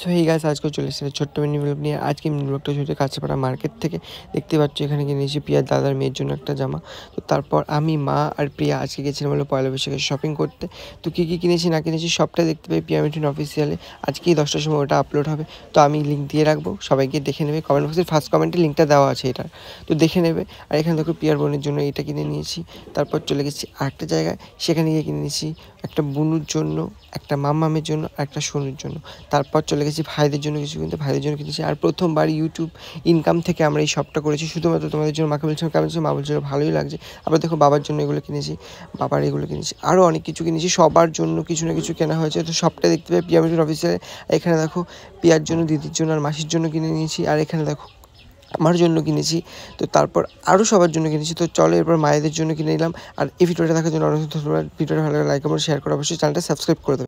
so এই গাছ আজকে চলে এসেছে ছোট্ট মিনি ব্লগ নিয়ে আজকে মিনি ব্লগটা ছুটে কাছেপাড়া মার্কেট থেকে দেখতে পাচ্ছ এখানে কিনেছি এসেছি প্রিয়ার দাদার মেয়ের জন্য একটা জামা তো তারপর আমি মা আর প্রিয়া আজকে গেছিলাম বলে পয়লা বৈশাখে শপিং করতে তো কী কী কিনেছি না কিনেছি সবটা দেখতে পাই প্রিয়া মিঠুন অফিসিয়ালে আজকেই দশটার সময় ওটা আপলোড হবে তো আমি লিঙ্ক দিয়ে রাখবো সবাই গিয়ে দেখে নেবে কমেন্ট বক্সের ফার্স্ট কমেন্টে লিঙ্কটা দেওয়া আছে এটার তো দেখে নেবে আর এখানে দেখো প্রিয়ার বোনের জন্য এটা কিনে নিয়েছি তারপর চলে গেছি আরেকটা জায়গায় সেখানে গিয়ে কিনে নিয়েছি একটা বুনুর জন্য একটা মামের জন্য একটা সোনুর জন্য তারপর চলে গেছি ভাইদের জন্য কিছু কিন্তু ভাইদের জন্য কিনেছি আর প্রথমবার ইউটিউব ইনকাম থেকে আমরা এই শপটা করেছি শুধুমাত্র তোমাদের জন্য মাকে বলছিলাম কেমন মা বলছিল ভালোই লাগছে আবার দেখো বাবার জন্য এগুলো কিনেছি বাবার এগুলো কিনেছি আরও অনেক কিছু কিনেছি সবার জন্য কিছু না কিছু কেনা হয়েছে তো সবটা দেখতে পাই পিয়ামিটির অফিসে এখানে দেখো পিয়ার জন্য দিদির জন্য আর মাসির জন্য কিনে নিয়েছি আর এখানে দেখো আমার জন্য কিনেছি তো তারপর আরও সবার জন্য কিনেছি তো চলো এরপর মায়েদের জন্য কিনে নিলাম আর এই ভিডিওটা দেখার জন্য অনেক ধন্যবাদ ভিডিওটা ভালো লাগে লাইক করে শেয়ার করে অবশ্যই চ্যানেলটা সাবস্ক্রাইব করে দেবে